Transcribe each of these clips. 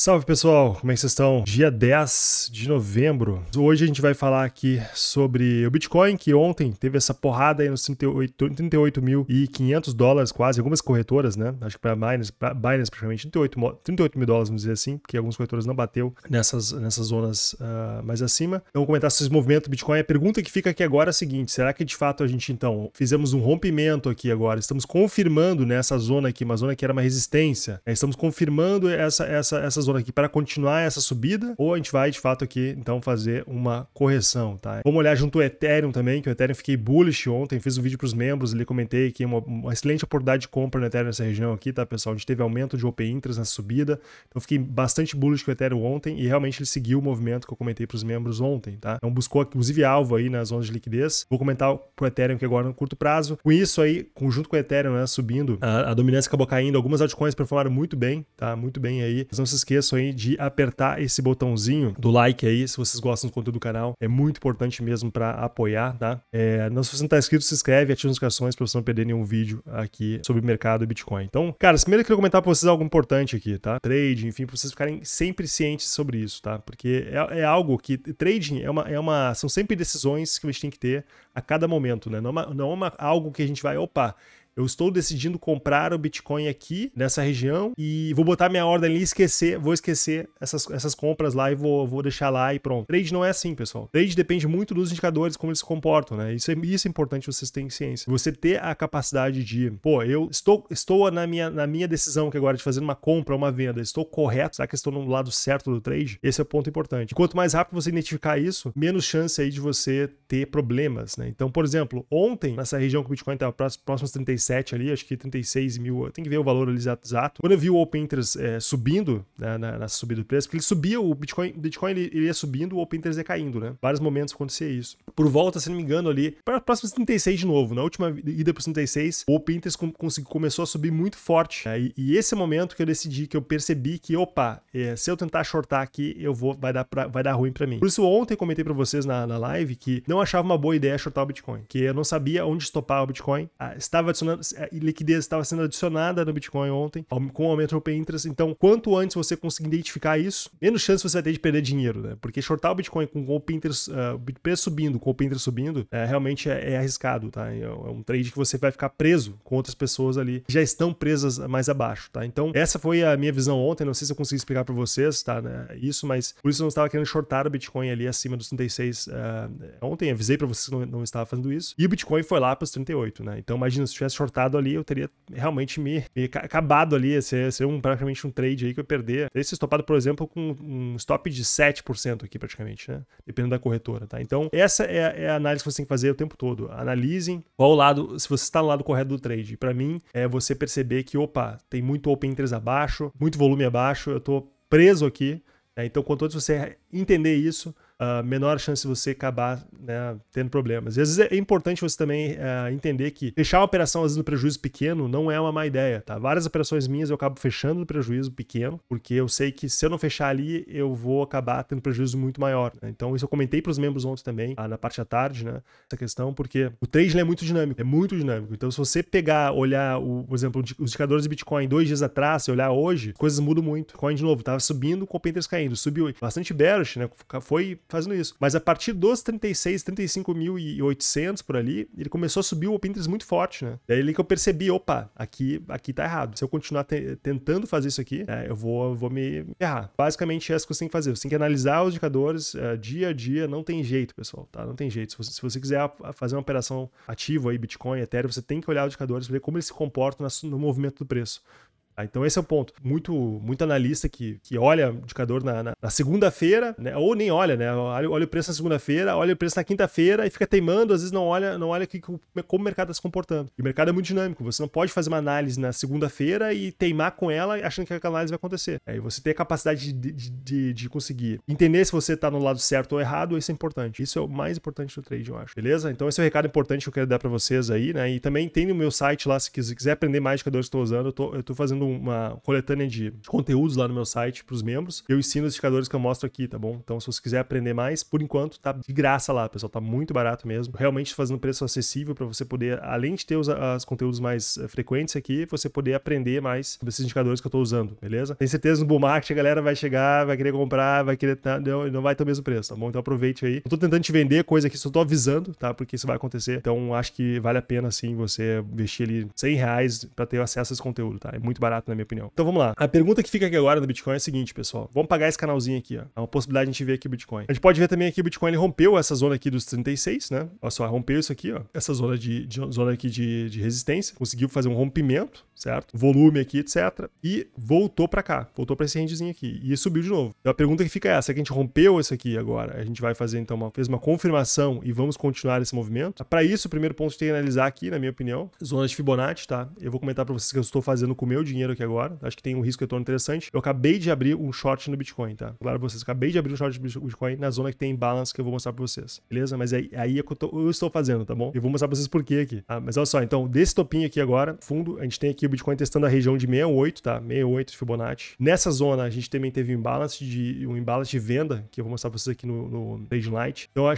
Salve pessoal, como é que vocês estão? Dia 10 de novembro. Hoje a gente vai falar aqui sobre o Bitcoin, que ontem teve essa porrada aí nos 38.500 38 dólares quase, algumas corretoras, né? Acho que para Binance, pra Binance praticamente 38, 38 mil dólares, vamos dizer assim, porque algumas corretoras não bateu nessas, nessas zonas uh, mais acima. Então vou comentar sobre esse movimento do Bitcoin. A pergunta que fica aqui agora é a seguinte, será que de fato a gente então fizemos um rompimento aqui agora? Estamos confirmando nessa né, zona aqui, uma zona que era uma resistência, né? estamos confirmando essa, essa, essas zona aqui para continuar essa subida, ou a gente vai de fato aqui então fazer uma correção, tá? Vamos olhar junto o Ethereum também, que o Ethereum fiquei bullish ontem, fiz um vídeo para os membros, ali comentei que uma, uma, excelente oportunidade de compra no Ethereum nessa região aqui, tá, pessoal? A gente teve aumento de open Interest nessa subida, então fiquei bastante bullish com o Ethereum ontem e realmente ele seguiu o movimento que eu comentei para os membros ontem, tá? Então buscou inclusive alvo aí nas zonas de liquidez. Vou comentar o Ethereum que agora no curto prazo. Com isso aí, junto com o Ethereum né, subindo, a, a dominância acabou caindo, algumas altcoins performaram muito bem, tá? Muito bem aí. Mas não se esqueça esqueçam aí de apertar esse botãozinho do like aí, se vocês gostam do conteúdo do canal. É muito importante mesmo para apoiar, tá? É, não, se você não tá inscrito, se inscreve, ativa as notificações para você não perder nenhum vídeo aqui sobre o mercado e Bitcoin. Então, cara, primeiro eu queria comentar para vocês algo importante aqui, tá? Trade, enfim, para vocês ficarem sempre cientes sobre isso, tá? Porque é, é algo que... Trading é uma, é uma... São sempre decisões que a gente tem que ter a cada momento, né? Não é, uma, não é uma, algo que a gente vai, opa eu estou decidindo comprar o Bitcoin aqui nessa região e vou botar minha ordem ali e esquecer, vou esquecer essas, essas compras lá e vou, vou deixar lá e pronto. Trade não é assim, pessoal. Trade depende muito dos indicadores, como eles se comportam, né? Isso é, isso é importante vocês terem ciência. Você ter a capacidade de, pô, eu estou, estou na, minha, na minha decisão que agora de fazer uma compra, uma venda, estou correto? Será que estou no lado certo do trade? Esse é o ponto importante. Quanto mais rápido você identificar isso, menos chance aí de você ter problemas, né? Então, por exemplo, ontem, nessa região que o Bitcoin estava tá, próximo aos 36, 37 ali, acho que 36 mil, tem que ver o valor ali exato. Quando eu vi o Open Interest é, subindo, né, na, na, subida do preço, porque ele subia, o Bitcoin, Bitcoin ele, ele ia subindo, o Open Interest ia caindo, né? Vários momentos acontecia isso. Por volta, se não me engano, ali, para próximos 36 de novo, na última ida para os 36, o Open Interest com, com, começou a subir muito forte. Né? E, e, esse é o momento que eu decidi, que eu percebi que, opa, é, se eu tentar shortar aqui, eu vou, vai dar, pra, vai dar ruim para mim. Por isso, ontem comentei para vocês na, na live que não achava uma boa ideia shortar o Bitcoin, que eu não sabia onde estopar o Bitcoin, ah, estava adicionando estava, é, liquidez estava sendo adicionada no Bitcoin ontem, com o aumento do Open Interest. Então, quanto antes você conseguir identificar isso, menos chance você vai ter de perder dinheiro, né? Porque shortar o Bitcoin com o Open Interest, uh, preço subindo, com o Open Interest subindo, é, realmente é, é, arriscado, tá? É, é um trade que você vai ficar preso com outras pessoas ali que já estão presas mais abaixo, tá? Então, essa foi a minha visão ontem. Não sei se eu consegui explicar para vocês, tá? Né? Isso, mas por isso eu não estava querendo shortar o Bitcoin ali acima dos 36. Uh, ontem avisei para vocês que não, não estava fazendo isso. E o Bitcoin foi lá para os 38, né? Então, imagina se tivesse short cortado ali, eu teria realmente me, me acabado ali, ser, ser um, praticamente um trade aí que eu perder. Teria se estopado, por exemplo, com um stop de 7% aqui praticamente, né? Dependendo da corretora, tá? Então, essa é, é, a análise que você tem que fazer o tempo todo. Analisem qual lado, se você está no lado correto do trade. Para mim, é você perceber que, opa, tem muito open interest abaixo, muito volume abaixo, eu tô preso aqui. Né? Então, quanto antes você entender isso, uh, menor chance de você acabar né, tendo problemas. E às vezes é importante você também uh, entender que fechar uma operação, às vezes, no prejuízo pequeno, não é uma má ideia, tá? Várias operações minhas eu acabo fechando no prejuízo pequeno, porque eu sei que se eu não fechar ali, eu vou acabar tendo prejuízo muito maior. Né? Então, isso eu comentei para os membros ontem também, uh, na parte da tarde, né? Essa questão, porque o trading é muito dinâmico, é muito dinâmico. Então, se você pegar, olhar, o, por exemplo, os indicadores de Bitcoin dois dias atrás, se olhar hoje, coisas mudam muito. Bitcoin, de novo, estava subindo, com o Pinterest caindo. Subiu bastante bearish, né? Foi fazendo isso. Mas a partir dos 36, 35.800 por ali, ele começou a subir o Pinterest muito forte, né? Daí ali que eu percebi, opa, aqui, aqui tá errado. Se eu continuar te tentando fazer isso aqui, é, eu vou, vou me errar. Basicamente é isso que você tem que fazer. Você tem que analisar os indicadores é, dia a dia. Não tem jeito, pessoal, tá? Não tem jeito. Se você, se você quiser fazer uma operação ativa aí, Bitcoin, Ethereum, você tem que olhar os indicadores, ver como eles se comportam no movimento do preço. Tá? Então esse é o ponto. Muito, muito analista que, que olha o indicador na, na, na segunda-feira, né? ou nem olha, né? Olha, olha o preço na segunda-feira, olha o preço na quinta-feira e fica teimando, às vezes não olha, não olha que, como o mercado está se comportando. E o mercado é muito dinâmico, você não pode fazer uma análise na segunda-feira e teimar com ela achando que aquela análise vai acontecer. Aí é, você tem a capacidade de, de, de, de conseguir entender se você está no lado certo ou errado, isso é importante. Isso é o mais importante do trade, eu acho. Beleza? Então esse é o recado importante que eu quero dar para vocês aí, né? E também tem no meu site lá, se quiser aprender mais indicadores que estou usando, eu estou fazendo um uma coletânea de conteúdos lá no meu site para os membros. Eu ensino os indicadores que eu mostro aqui, tá bom? Então, se você quiser aprender mais, por enquanto tá de graça lá, pessoal. Tá muito barato mesmo. Realmente fazendo preço acessível para você poder, além de ter os, as conteúdos mais eh, frequentes aqui, você poder aprender mais sobre esses indicadores que eu estou usando, beleza? Tem certeza no bull market a galera vai chegar, vai querer comprar, vai querer tá, não, não vai ter o mesmo preço, tá bom? Então aproveite aí. Não tô tentando te vender coisa aqui, só tô avisando, tá? Porque isso vai acontecer. Então acho que vale a pena sim você investir ali 100 reais para ter acesso a esse conteúdo, tá? É muito barato barato, na minha opinião. Então vamos lá. A pergunta que fica aqui agora no Bitcoin é a seguinte, pessoal. Vamos pagar esse canalzinho aqui, ó. É uma possibilidade de a gente ver aqui o Bitcoin. A gente pode ver também aqui o Bitcoin, ele rompeu essa zona aqui dos 36, né? Olha só, rompeu isso aqui, ó. Essa zona de, de zona aqui de, de resistência. Conseguiu fazer um rompimento, certo? Volume aqui, etc. E voltou para cá. Voltou para esse rangezinho aqui. E subiu de novo. Então a pergunta que fica é essa. É que a gente rompeu isso aqui agora. A gente vai fazer, então, uma, fez uma confirmação e vamos continuar esse movimento. Para isso, o primeiro ponto que tem que analisar aqui, na minha opinião, zona de Fibonacci, tá? Eu vou comentar para vocês que eu estou fazendo com o meu dinheiro dinheiro aqui agora, acho que tem um risco retorno interessante. Eu acabei de abrir um short no Bitcoin, tá? Claro vocês, acabei de abrir um short no Bitcoin na zona que tem balance que eu vou mostrar pra vocês, beleza? Mas aí, é, aí é que eu, tô, eu, estou fazendo, tá bom? Eu vou mostrar pra vocês por quê aqui. Tá? Mas olha só, então, desse topinho aqui agora, fundo, a gente tem aqui o Bitcoin testando a região de 68, tá? 68 de Fibonacci. Nessa zona, a gente também teve um imbalance de, um imbalance de venda, que eu vou mostrar pra vocês aqui no, no Trade Light. Então, eu a,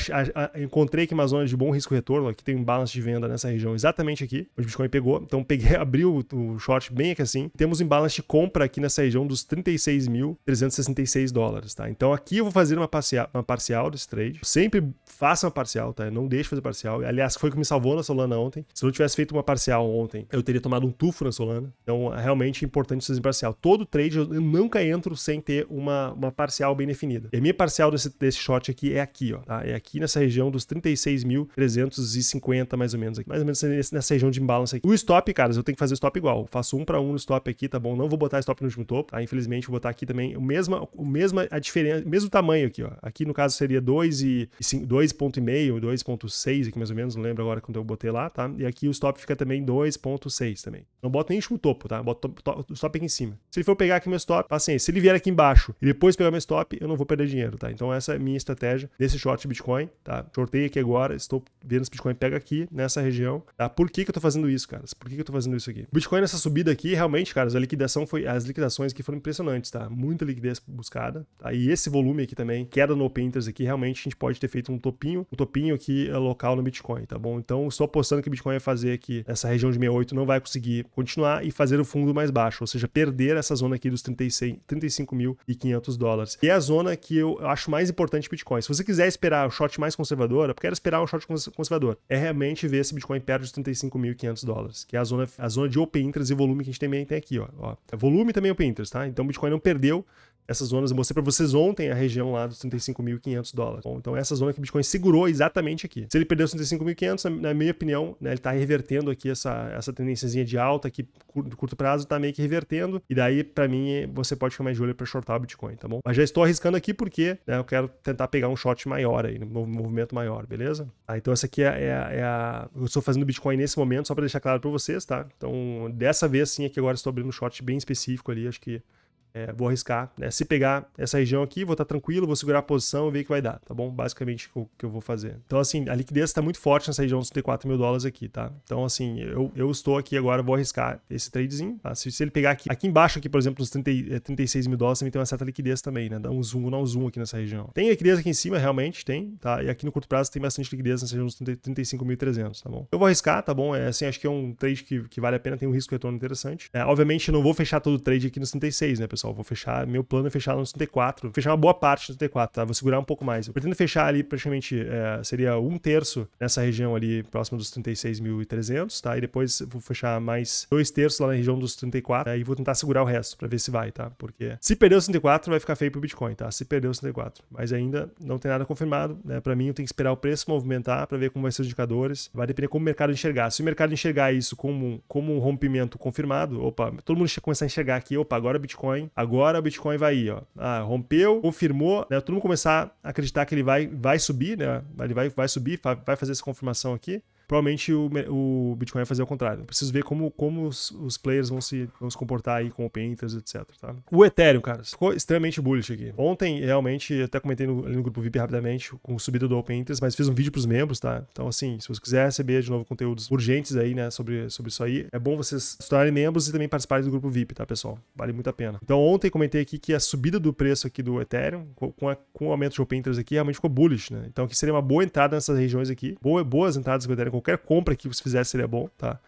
a, encontrei aqui uma zona de bom risco retorno, aqui tem um imbalance de venda nessa região, exatamente aqui, onde o Bitcoin pegou. Então, peguei, abriu o, o short bem aqui assim, temos um balance de compra aqui nessa região dos 36.366 dólares, tá? Então aqui eu vou fazer uma parcial, uma parcial desse trade. Eu sempre faça uma parcial, tá? Eu não deixo fazer parcial. Aliás, foi o que me salvou na Solana ontem. Se eu não tivesse feito uma parcial ontem, eu teria tomado um tufo na Solana. Então, é realmente é importante fazer parcial. Todo trade eu nunca entro sem ter uma, uma parcial bem definida. E a minha parcial desse, desse short aqui é aqui, ó, tá? É aqui nessa região dos 36.350 mais ou menos aqui. Mais ou menos nessa região de imbalance aqui. O stop, caras, eu tenho que fazer stop igual. Eu faço um para um no stop stop aqui, tá bom? Não vou botar stop no último topo, tá? Infelizmente, vou botar aqui também o mesmo, o mesmo a diferença, mesmo tamanho aqui, ó. Aqui no caso seria e 2.5, 2.6 aqui mais ou menos, não lembro agora quando eu botei lá, tá? E aqui o stop fica também 2.6 também. Não boto nem último topo, tá? Boto stop aqui em cima. Se ele for pegar aqui meu stop, paciência. Se ele vier aqui embaixo e depois pegar meu stop, eu não vou perder dinheiro, tá? Então essa é a minha estratégia desse short de Bitcoin, tá? Shortei aqui agora, estou vendo se Bitcoin pega aqui nessa região, tá? Por que que eu tô fazendo isso, cara Por que que eu tô fazendo isso aqui? Bitcoin nessa subida aqui, realmente Realmente, cara, a liquidação foi, as liquidações aqui foram impressionantes, tá? Muita liquidez buscada. Tá? E esse volume aqui também, queda no Open Interest aqui, realmente a gente pode ter feito um topinho, um topinho aqui eh, local no Bitcoin, tá bom? Então, estou apostando que o Bitcoin vai fazer aqui, essa região de 68 não vai conseguir continuar e fazer o fundo mais baixo, ou seja, perder essa zona aqui dos 36, 35.500 dólares. E é a zona que eu acho mais importante do Bitcoin. Se você quiser esperar o shot mais conservador, eu quero esperar um shot conservador, é realmente ver se o Bitcoin perde os 35.500 dólares, que é a zona, a zona de Open Interest e volume que a gente também tem aqui, ó, ó. Volume também é o Pinterest, tá? Então o Bitcoin não perdeu essas zonas eu mostrei para vocês ontem a região lá dos 35.500 dólares. Bom, então essa zona que o Bitcoin segurou exatamente aqui. Se ele perdeu os 35.500, na minha opinião, né, ele está revertendo aqui essa, essa tendênciazinha de alta aqui do curto prazo, está meio que revertendo. E daí, para mim, você pode ficar mais de olho para shortar o Bitcoin, tá bom? Mas já estou arriscando aqui porque né, eu quero tentar pegar um short maior aí, um movimento maior, beleza? Ah, então essa aqui é, é, é a... Eu estou fazendo Bitcoin nesse momento, só para deixar claro para vocês, tá? Então, dessa vez sim, é que agora estou abrindo um short bem específico ali, acho que é, vou arriscar, né? Se pegar essa região aqui, vou estar tá tranquilo, vou segurar a posição e ver que vai dar, tá bom? Basicamente o que eu vou fazer. Então, assim, a liquidez está muito forte nessa região dos 34 mil dólares aqui, tá? Então, assim, eu, eu estou aqui agora, vou arriscar esse tradezinho, tá? Se, se ele pegar aqui, aqui embaixo, aqui, por exemplo, nos 36 é, mil dólares, também tem uma certa liquidez também, né? Dá um zoom, dá um zoom aqui nessa região. Tem liquidez aqui em cima, realmente, tem, tá? E aqui no curto prazo tem bastante liquidez nessa região dos 35.300, tá bom? Eu vou arriscar, tá bom? É, assim, acho que é um trade que, que vale a pena, tem um risco-retorno interessante. É, obviamente, eu não vou fechar todo o trade aqui nos 36, né, pessoal? pessoal. Vou fechar. Meu plano é fechar no 64. Fechar uma boa parte do 64, tá? Vou segurar um pouco mais. Eu pretendo fechar ali praticamente. É, seria um terço nessa região ali, próximo dos 36.300, tá? E depois vou fechar mais dois terços lá na região dos 34. Tá? E vou tentar segurar o resto pra ver se vai, tá? Porque se perder o 64, vai ficar feio pro Bitcoin, tá? Se perder o 64. Mas ainda não tem nada confirmado, né? Pra mim, eu tenho que esperar o preço movimentar pra ver como vai ser os indicadores. Vai depender como o mercado enxergar. Se o mercado enxergar isso como, como um rompimento confirmado, opa, todo mundo começar a enxergar aqui, opa, agora o Bitcoin agora o Bitcoin vai ir, ó. Ah, rompeu, confirmou, né? Todo mundo começar a acreditar que ele vai, vai subir, né? Ele vai, vai subir, vai fazer essa confirmação aqui provavelmente o, o Bitcoin vai fazer o contrário. Eu preciso ver como, como os, os, players vão se, vão se comportar aí com o Painters, etc. Tá? O Ethereum, cara, ficou extremamente bullish aqui. Ontem, realmente, até comentei no, no grupo VIP rapidamente com subida do Open Interest, mas fiz um vídeo para os membros, tá? Então, assim, se você quiser receber de novo conteúdos urgentes aí, né, sobre, sobre isso aí, é bom vocês se tornarem membros e também participarem do grupo VIP, tá, pessoal? Vale muito a pena. Então, ontem comentei aqui que a subida do preço aqui do Ethereum, com, a, com o aumento de Open Interest aqui, realmente ficou bullish, né? Então, que seria uma boa entrada nessas regiões aqui, boa, boas entradas que o Ethereum qualquer compra que você fizer seria é bom, tá?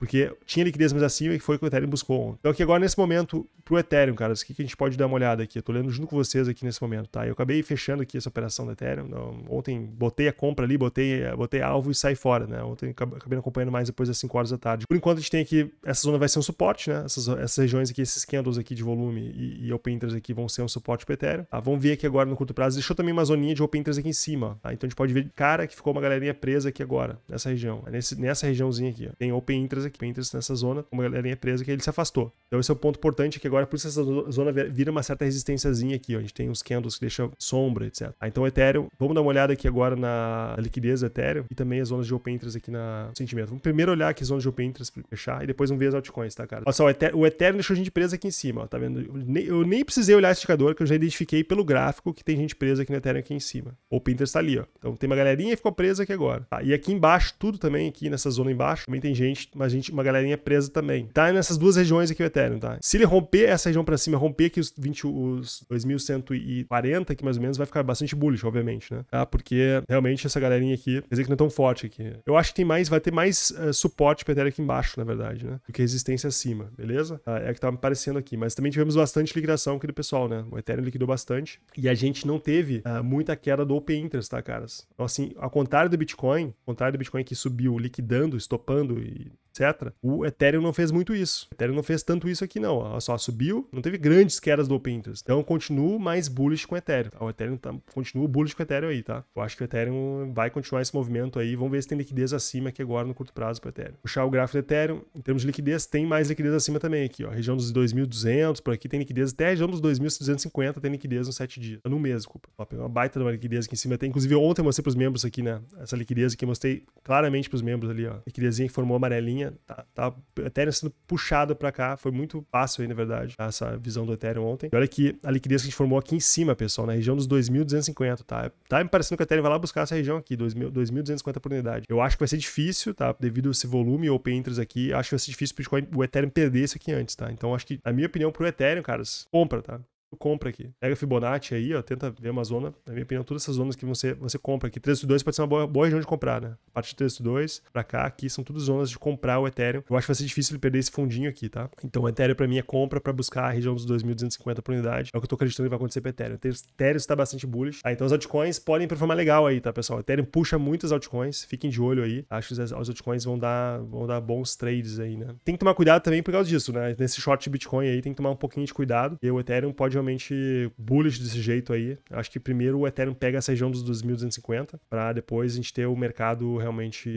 porque tinha liquidez mais acima é e foi o que o Ethereum buscou. Então aqui agora nesse momento pro Ethereum, cara, o que, que a gente pode dar uma olhada aqui? Eu tô lendo junto com vocês aqui nesse momento, tá? Eu acabei fechando aqui essa operação do Ethereum. ontem botei a compra ali, botei, botei alvo e saí fora, né? Ontem acabei acompanhando mais depois das 5 horas da tarde. Por enquanto a gente tem aqui, essa zona vai ser um suporte, né? Essas, essas regiões aqui, esses candles aqui de volume e, e open interest aqui vão ser um suporte pro Ethereum. Tá? Vamos ver aqui agora no curto prazo. Deixou também uma zoninha de open interest aqui em cima, tá? Então a gente pode ver, cara, que ficou uma galerinha presa aqui agora, nessa região. Nesse, nessa regiãozinha aqui, ó. Tem open interest aqui presa, que Panthers nessa zona, uma galerinha presa que ele se afastou. Então esse é o ponto importante que agora, por isso essa zona vira uma certa resistênciazinha aqui, ó. A gente tem uns candles que deixam sombra, etc. Ah, então Ethereum, vamos dar uma olhada aqui agora na liquidez do Ethereum e também as zonas de open interest aqui na sentimento. Vamos primeiro olhar aqui as zonas de open interest pra fechar e depois vamos ver as altcoins, tá, cara? Olha só, o Ethereum, o Ethereum deixou a gente presa aqui em cima, ó, tá vendo? Eu nem, eu nem precisei olhar esse indicador, que eu já identifiquei pelo gráfico que tem gente presa aqui no Ethereum aqui em cima. O Pinterest tá ali, ó. Então tem uma galerinha que ficou presa aqui agora. Tá? E aqui embaixo, tudo também, aqui nessa zona embaixo, também tem gente, mas gente gente, uma galerinha presa também. Tá nessas duas regiões aqui o Ethereum, tá? Se ele romper essa região para cima, romper aqui os, 20, os 2140 aqui mais ou menos, vai ficar bastante bullish, obviamente, né? Tá? Porque realmente essa galerinha aqui, quer dizer que não é tão forte aqui. Eu acho que tem mais, vai ter mais uh, suporte pro Ethereum aqui embaixo, na verdade, né? Do que resistência acima, beleza? Ah, é o que tá me parecendo aqui. Mas também tivemos bastante liquidação aqui do pessoal, né? O Ethereum liquidou bastante e a gente não teve uh, muita queda do Open Interest, tá, caras? Então, assim, ao contrário do Bitcoin, ao contrário do Bitcoin que subiu liquidando, estopando e etc. O Ethereum não fez muito isso. O Ethereum não fez tanto isso aqui, não. Ela só subiu, não teve grandes quedas do Open Interest. Então, continuo mais bullish com o Ethereum. Tá? O Ethereum tá, continua bullish com o Ethereum aí, tá? Eu acho que o Ethereum vai continuar esse movimento aí. Vamos ver se tem liquidez acima aqui agora no curto prazo para o Ethereum. Puxar o gráfico do Ethereum. Em termos de liquidez, tem mais liquidez acima também aqui, ó. Região dos 2.200, por aqui tem liquidez. Até a região dos 2.250 tem liquidez nos 7 dias. No mês, desculpa. Ó, uma baita de uma liquidez aqui em cima. Tem, inclusive, ontem eu mostrei para os membros aqui, né? Essa liquidez aqui eu mostrei claramente para os membros ali, ó. Liquidezinha que formou amarelinha linha, tá, tá Ethereum sendo puxado para cá. Foi muito fácil aí, na verdade, essa visão do Ethereum ontem. E olha que a liquidez que a gente formou aqui em cima, pessoal, na região dos 2.250, tá? Tá me parecendo que o Ethereum vai lá buscar essa região aqui, 2.250 por unidade. Eu acho que vai ser difícil, tá? Devido a esse volume e open interest aqui, acho que vai ser difícil o Bitcoin, o Ethereum perder isso aqui antes, tá? Então acho que, na minha opinião, pro Ethereum, caras, compra, tá? compra aqui. Pega Fibonacci aí, ó, tenta ver uma zona. Na minha opinião, todas essas zonas que você, você compra aqui, 302 pode ser uma boa, boa região de comprar, né? A partir de 302 pra cá, aqui, são todas zonas de comprar o Ethereum. Eu acho que vai ser difícil ele perder esse fundinho aqui, tá? Então o Ethereum pra mim é compra pra buscar a região dos 2.250 por unidade. É o que eu tô acreditando que vai acontecer pro Ethereum. O Ethereum está bastante bullish. Ah, Então os altcoins podem performar legal aí, tá, pessoal? O Ethereum puxa muitas altcoins, fiquem de olho aí. Acho que as, altcoins vão dar, vão dar bons trades aí, né? Tem que tomar cuidado também por causa disso, né? Nesse short de Bitcoin aí tem que tomar um pouquinho de cuidado. E o Ethereum pode possivelmente bullish desse jeito aí. Acho que primeiro o Ethereum pega essa região dos 2.250 para depois a gente ter o mercado realmente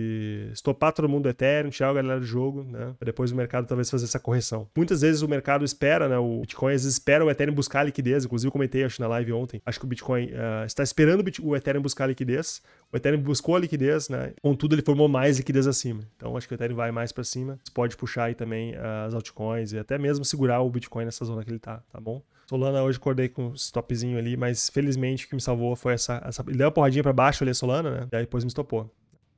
estopar todo mundo do Ethereum, tirar a galera do jogo, né? Pra depois o mercado talvez fazer essa correção. Muitas vezes o mercado espera, né? O Bitcoin às vezes espera o Ethereum buscar liquidez. Inclusive comentei acho na live ontem. Acho que o Bitcoin uh, está esperando o Ethereum buscar liquidez. O Ethereum buscou a liquidez, né? Contudo, ele formou mais liquidez acima. Então, acho que o Ethereum vai mais para cima. Você pode puxar aí também ah, as altcoins e até mesmo segurar o Bitcoin nessa zona que ele tá, tá bom? Solana hoje acordei com um stopzinho ali, mas felizmente o que me salvou foi essa. essa... Ele deu uma porradinha para baixo ali a Solana, né? E aí depois me stopou.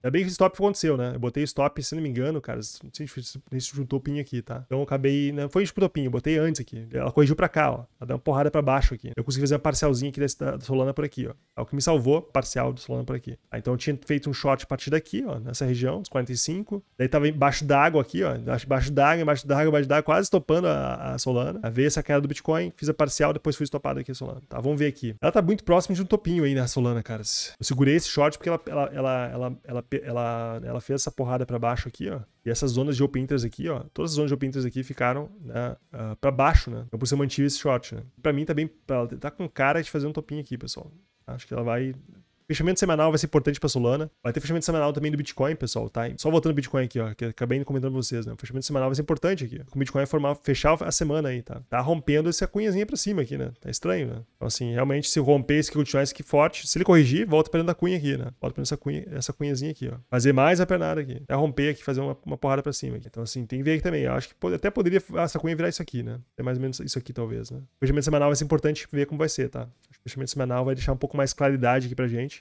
Ainda é bem que o stop aconteceu, né? Eu botei stop, se não me engano, cara. Não sei se juntou pin aqui, tá? Então eu acabei. Não né? foi juntou pin, eu botei antes aqui. Ela corrigiu pra cá, ó. Ela deu uma porrada pra baixo aqui. Eu consegui fazer uma parcialzinha aqui desse, da Solana por aqui, ó. É o que me salvou, parcial do Solana por aqui. Tá? Então eu tinha feito um short a partir daqui, ó, nessa região, dos 45. Daí tava embaixo d'água aqui, ó. Embaixo d'água, embaixo d'água, embaixo d'água, quase topando a, a Solana. A ver essa queda do Bitcoin, fiz a parcial, depois fui estopado aqui a Solana. Tá, vamos ver aqui. Ela tá muito próxima de um topinho aí na né, Solana, cara. Eu segurei esse short porque ela, ela, ela, ela, ela ela, ela fez essa porrada para baixo aqui, ó. E essas zonas de open interest aqui, ó. Todas as zonas de open interest aqui ficaram né, uh, ah, para baixo, né? Então por isso eu mantive esse short, né? Pra mim tá bem... Ela tá com cara de fazer um topinho aqui, pessoal. Acho que ela vai Fechamento semanal vai ser importante pra Solana. Vai ter fechamento semanal também do Bitcoin, pessoal, tá? Só voltando ao Bitcoin aqui, ó, que acabei comentando pra vocês, né? O fechamento semanal vai ser importante aqui. O Bitcoin vai é formar, fechar a semana aí, tá? Tá rompendo essa cunhazinha pra cima aqui, né? Tá estranho, né? Então, assim, realmente, se romper, se continuar esse aqui forte, se ele corrigir, volta pra dentro da cunha aqui, né? Volta pra essa, cunha, essa cunhazinha aqui, ó. Fazer mais a pernada aqui. Até romper aqui, fazer uma, uma porrada pra cima aqui. Então, assim, tem que ver aqui também. Eu acho que pode, até poderia essa cunha virar isso aqui, né? É mais ou menos isso aqui, talvez, né? O fechamento semanal vai ser importante ver como vai ser, tá? O fechamento semanal vai deixar um pouco mais claridade aqui pra gente.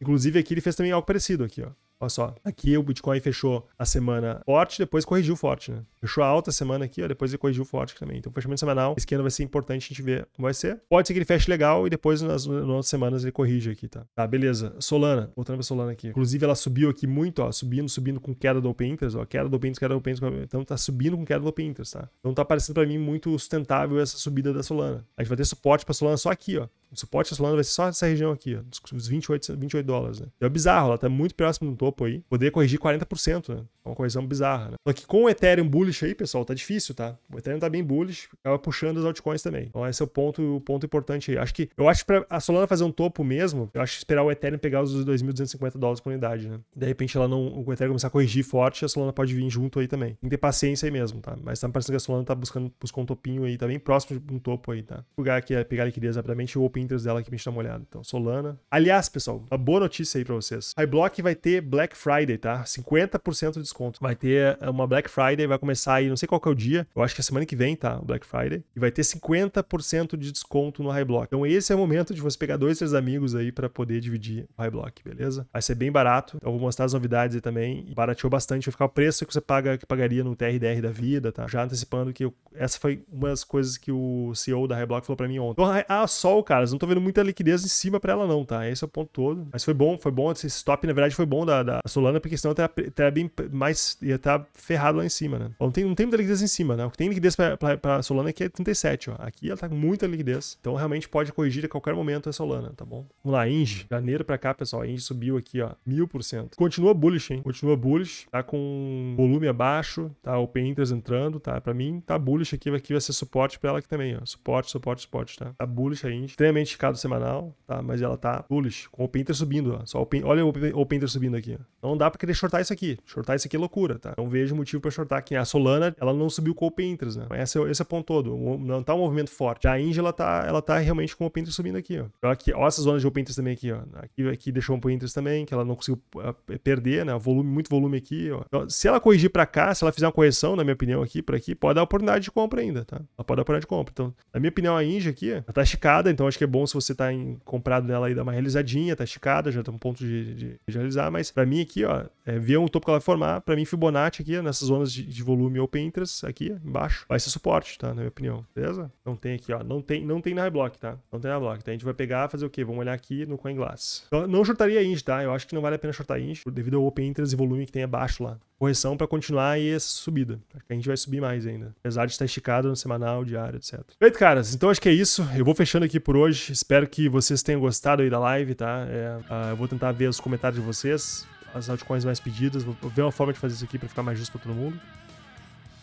Inclusive aqui ele fez também algo parecido aqui, ó. Olha só, aqui o Bitcoin fechou a semana forte, depois corrigiu forte, né? Fechou a alta semana aqui, ó, depois ele corrigiu forte também. Então, fechamento semanal, esse ano vai ser importante a gente ver como vai ser. Pode ser que ele feche legal e depois nas, nas outras semanas ele corrige aqui, tá? Tá, beleza. Solana, voltando pra Solana aqui. Inclusive, ela subiu aqui muito, ó, subindo, subindo com queda do Open Interest, ó, queda do Open Interest, queda do Open Interest. Então, tá subindo com queda do Open Interest, tá? Então, tá parecendo para mim muito sustentável essa subida da Solana. A gente vai ter suporte pra Solana só aqui, ó. O suporte Solana tá vai ser só essa região aqui, ó, os 28, 28 dólares, né? é bizarro, ela está muito próximo do topo aí. Poderia corrigir 40%, né? É uma correção bizarra, né? Só que com o Ethereum bullish aí, pessoal, tá difícil, tá? O Ethereum tá bem bullish, acaba puxando as altcoins também. Então esse é o ponto, o ponto importante aí. Acho que, eu acho que pra a Solana fazer um topo mesmo, eu acho que esperar o Ethereum pegar os 2.250 dólares por unidade, né? De repente ela não, o Ethereum começar a corrigir forte, a Solana pode vir junto aí também. Tem que ter paciência aí mesmo, tá? Mas tá me parecendo que a Solana tá buscando, buscando um topinho aí, tá bem próximo de um topo aí, tá? Lugar que é pegar liquidez rapidamente, o Open Pinterest dela aqui pra gente dar uma olhada. Então, Solana. Aliás, pessoal, uma boa notícia aí pra vocês. A iBlock vai ter Black Friday, tá? 50% de desconto. Vai ter eh, uma Black Friday, vai começar aí, não sei qual que é o dia, eu acho que é semana que vem, tá? O Black Friday. E vai ter 50% de desconto no iBlock. Então, esse é o momento de você pegar dois, três amigos aí para poder dividir o iBlock, beleza? Vai ser bem barato. Então, eu vou mostrar as novidades aí também. E barateou bastante, vai ficar o preço que você paga, que pagaria no TRDR da vida, tá? Já antecipando que eu... essa foi uma das coisas que o CEO da iBlock falou para mim ontem. Então, ah, Sol, cara, mas não tô vendo muita liquidez em cima para ela não, tá? Esse é o ponto todo. Mas foi bom, foi bom. Esse stop, na verdade, foi bom da, da Solana, porque senão teria, teria bem mais... ia estar tá ferrado lá em cima, né? Não tem, não tem muita liquidez em cima, né? O que tem liquidez pra, Solana aqui é 37, ó. Aqui ela tá com muita liquidez. Então, realmente pode corrigir a qualquer momento a Solana, tá bom? Vamos lá, Inge. Janeiro pra cá, pessoal. Inge subiu aqui, ó. 1000%. Continua bullish, hein? Continua bullish. Tá com volume abaixo, tá? O Pinterest entrando, tá? Pra mim, tá bullish aqui. Aqui vai ser suporte pra ela aqui também, ó. Suporte, suporte, suporte, tá? Tá bullish a Inge. extremamente levemente esticado semanal, tá? Mas ela tá bullish, com o Painter subindo, ó. Só olha o Open, subindo aqui. Ó. Não dá pra querer shortar isso aqui. Shortar isso aqui é loucura, tá? Não vejo motivo pra shortar aqui. A Solana, ela não subiu com o Painter, né? Esse, é esse é o ponto todo. Não tá um movimento forte. Já a Inge, ela tá, ela tá realmente com o Painter subindo aqui, ó. Olha aqui, ó essas zonas de Open também aqui, ó. Aqui, aqui deixou um Painter também, que ela não conseguiu ah, perder, né? Volume, muito volume aqui, ó. Então, se ela corrigir pra cá, se ela fizer uma correção, na minha opinião, aqui pra aqui, pode dar oportunidade de compra ainda, tá? Ela pode dar oportunidade de compra. Então, na minha opinião, a Inge aqui, ela tá esticada, então acho que é bom se você tá em, comprado nela aí, dá uma realizadinha, tá esticada, já tá no ponto de, de, de realizar, mas para mim aqui, ó, é, ver um topo que ela formar, para mim Fibonacci aqui, nessas zonas de, de volume open interest aqui embaixo, vai ser suporte, tá? Na minha opinião, beleza? Não tem aqui, ó, não tem, não tem na block, tá? Não tem na block, tá? A gente vai pegar, fazer o quê? Vamos olhar aqui no CoinGlass. Então, não shortaria índice tá? Eu acho que não vale a pena shortar índice devido ao open interest e volume que tem abaixo lá correção para continuar aí essa subida. Acho que a gente vai subir mais ainda. Apesar de estar esticado no semanal, diário, etc. Feito, caras. Então acho que é isso. Eu vou fechando aqui por hoje hoje. Espero que vocês tenham gostado aí da live, tá? É, ah, eu vou tentar ver os comentários de vocês, as altcoins mais pedidas, vou ver uma forma de fazer isso aqui para ficar mais justo para todo mundo.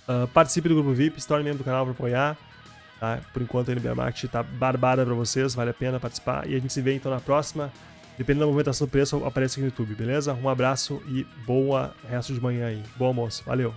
Uh, participe do grupo VIP, se torne membro do canal para apoiar. Tá? Por enquanto a NBA Market tá barbada para vocês, vale a pena participar. E a gente se vê então na próxima. Dependendo da movimentação do preço, aparece aqui no YouTube, beleza? Um abraço e boa resto de manhã aí. Bom almoço, valeu!